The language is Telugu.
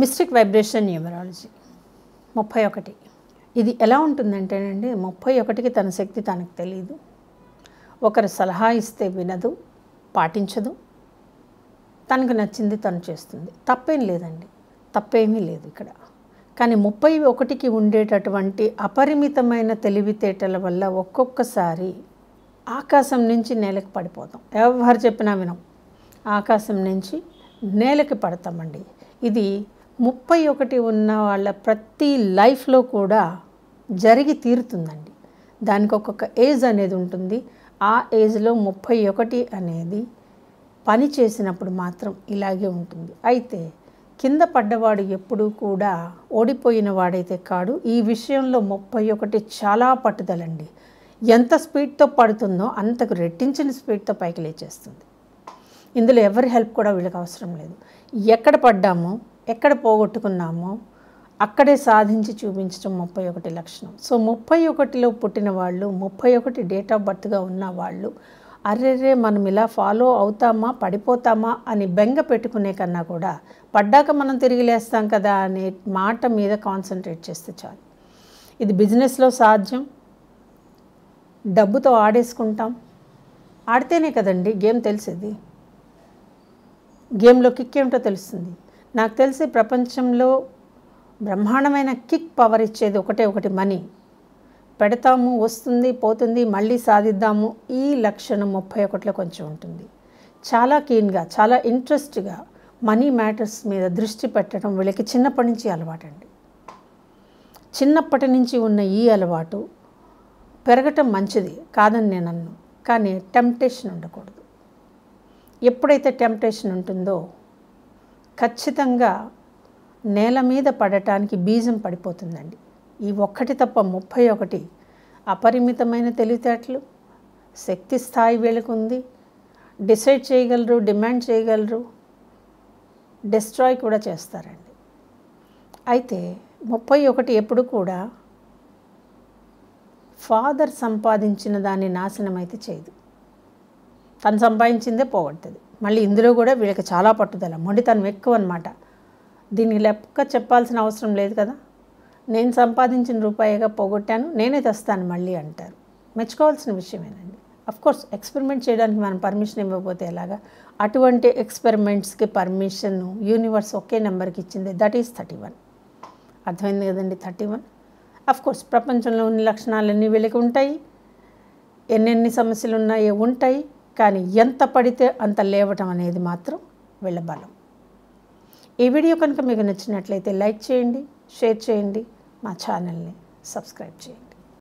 మిస్టిక్ వైబ్రేషన్ న్యూమరాలజీ ముప్పై ఒకటి ఇది ఎలా ఉంటుందంటేనండి ముప్పై ఒకటికి తన శక్తి తనకు తెలియదు ఒకరు సలహా ఇస్తే వినదు పాటించదు తనకు నచ్చింది తను చేస్తుంది తప్పేం లేదండి తప్పేమీ లేదు ఇక్కడ కానీ ముప్పై ఒకటికి ఉండేటటువంటి అపరిమితమైన తెలివితేటల వల్ల ఒక్కొక్కసారి ఆకాశం నుంచి నేలకు పడిపోతాం ఎవరు చెప్పినా వినం ఆకాశం నుంచి నేలకి పడతామండి ఇది ముప్పై ఒకటి ఉన్న వాళ్ళ ప్రతి లైఫ్లో కూడా జరిగి తీరుతుందండి దానికి ఒక్కొక్క ఏజ్ అనేది ఉంటుంది ఆ ఏజ్లో ముప్పై ఒకటి అనేది పని చేసినప్పుడు మాత్రం ఇలాగే ఉంటుంది అయితే కింద పడ్డవాడు ఎప్పుడూ కూడా ఓడిపోయిన వాడైతే కాడు ఈ విషయంలో ముప్పై ఒకటి చాలా పట్టుదలండి ఎంత స్పీడ్తో పడుతుందో అంతకు రెట్టించిన స్పీడ్తో పైకి లేచేస్తుంది ఇందులో ఎవరి హెల్ప్ కూడా వీళ్ళకి అవసరం లేదు ఎక్కడ పడ్డామో ఎక్కడ పోగొట్టుకున్నామో అక్కడే సాధించి చూపించడం ముప్పై ఒకటి లక్షణం సో ముప్పై ఒకటిలో పుట్టిన వాళ్ళు ముప్పై ఒకటి డేట్ ఆఫ్ బర్త్గా ఉన్న వాళ్ళు అర్రెర్రే మనం ఇలా ఫాలో అవుతామా పడిపోతామా అని బెంగ పెట్టుకునే కన్నా కూడా పడ్డాక మనం తిరిగి లేస్తాం కదా అనే మాట మీద కాన్సన్ట్రేట్ చేస్తే చాలు ఇది బిజినెస్లో సాధ్యం డబ్బుతో ఆడేసుకుంటాం ఆడితేనే కదండి గేమ్ తెలిసేది గేమ్లో కిక్ ఏమిటో తెలుస్తుంది నాకు తెలిసి ప్రపంచంలో బ్రహ్మాండమైన కిక్ పవర్ ఇచ్చేది ఒకటే ఒకటి మనీ పెడతాము వస్తుంది పోతుంది మళ్ళీ సాధిద్దాము ఈ లక్షణం ముప్పై ఒకటిలో కొంచెం ఉంటుంది చాలా కీన్గా చాలా ఇంట్రెస్ట్గా మనీ మ్యాటర్స్ మీద దృష్టి పెట్టడం వీళ్ళకి చిన్నప్పటి నుంచి అలవాటండి చిన్నప్పటి నుంచి ఉన్న ఈ అలవాటు పెరగటం మంచిది కాదని నేను అన్ను కానీ టెంప్టేషన్ ఉండకూడదు ఎప్పుడైతే టెంప్టేషన్ ఉంటుందో ఖచ్చితంగా నేల మీద పడటానికి బీజం పడిపోతుందండి ఈ ఒక్కటి తప్ప ముప్పై ఒకటి అపరిమితమైన తెలివితేటలు శక్తి స్థాయి ఉంది డిసైడ్ చేయగలరు డిమాండ్ చేయగలరు డిస్ట్రాయ్ కూడా చేస్తారండి అయితే ముప్పై ఒకటి ఎప్పుడు కూడా ఫాదర్ సంపాదించిన దాన్ని నాశనం అయితే చేయదు తను సంపాదించిందే పోగొడుతుంది మళ్ళీ ఇందులో కూడా వీళ్ళకి చాలా పట్టుదల మొండితనం ఎక్కువ అనమాట దీన్ని లెక్క చెప్పాల్సిన అవసరం లేదు కదా నేను సంపాదించిన రూపాయిగా పోగొట్టాను నేనే తెస్తాను మళ్ళీ అంటారు మెచ్చుకోవాల్సిన విషయమేనండి కోర్స్ ఎక్స్పెరిమెంట్ చేయడానికి మనం పర్మిషన్ ఇవ్వకపోతే ఎలాగా అటువంటి ఎక్స్పెరిమెంట్స్కి పర్మిషన్ యూనివర్స్ ఒకే నెంబర్కి ఇచ్చింది దట్ ఈస్ థర్టీ వన్ అర్థమైంది కదండి థర్టీ వన్ కోర్స్ ప్రపంచంలో ఉన్న లక్షణాలన్నీ వీళ్ళకి ఉంటాయి ఎన్నెన్ని సమస్యలు ఉన్నాయో ఉంటాయి కానీ ఎంత పడితే అంత లేవటం అనేది మాత్రం వీళ్ళ బలం ఈ వీడియో కనుక మీకు నచ్చినట్లయితే లైక్ చేయండి షేర్ చేయండి మా ఛానల్ని సబ్స్క్రైబ్ చేయండి